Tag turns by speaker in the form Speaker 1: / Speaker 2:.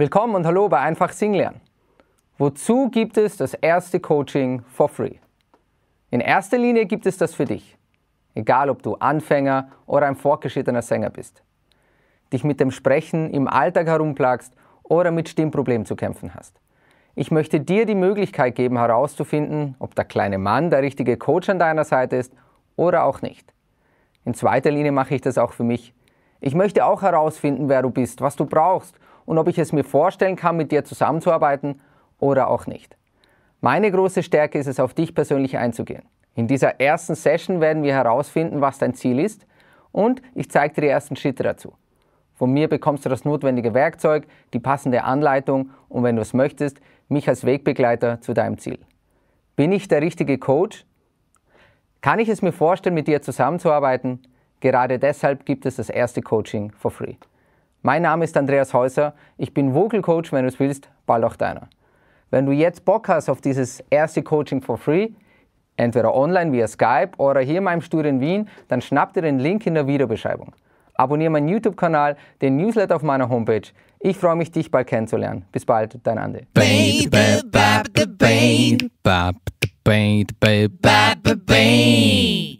Speaker 1: Willkommen und hallo bei Einfach Sing lernen. Wozu gibt es das erste Coaching for free? In erster Linie gibt es das für dich. Egal, ob du Anfänger oder ein fortgeschrittener Sänger bist. Dich mit dem Sprechen im Alltag herumplagst oder mit Stimmproblemen zu kämpfen hast. Ich möchte dir die Möglichkeit geben, herauszufinden, ob der kleine Mann der richtige Coach an deiner Seite ist oder auch nicht. In zweiter Linie mache ich das auch für mich. Ich möchte auch herausfinden, wer du bist, was du brauchst und ob ich es mir vorstellen kann, mit dir zusammenzuarbeiten oder auch nicht. Meine große Stärke ist es, auf dich persönlich einzugehen. In dieser ersten Session werden wir herausfinden, was dein Ziel ist und ich zeige dir die ersten Schritte dazu. Von mir bekommst du das notwendige Werkzeug, die passende Anleitung und wenn du es möchtest, mich als Wegbegleiter zu deinem Ziel. Bin ich der richtige Coach? Kann ich es mir vorstellen, mit dir zusammenzuarbeiten? Gerade deshalb gibt es das erste Coaching for free. Mein Name ist Andreas Häuser, ich bin Vocal Coach, wenn du es willst, bald auch deiner. Wenn du jetzt Bock hast auf dieses erste Coaching for free, entweder online via Skype oder hier in meinem Studio in Wien, dann schnapp dir den Link in der Videobeschreibung. Abonniere meinen YouTube-Kanal, den Newsletter auf meiner Homepage. Ich freue mich, dich bald kennenzulernen. Bis bald, dein Andi. Baby, baby, baby,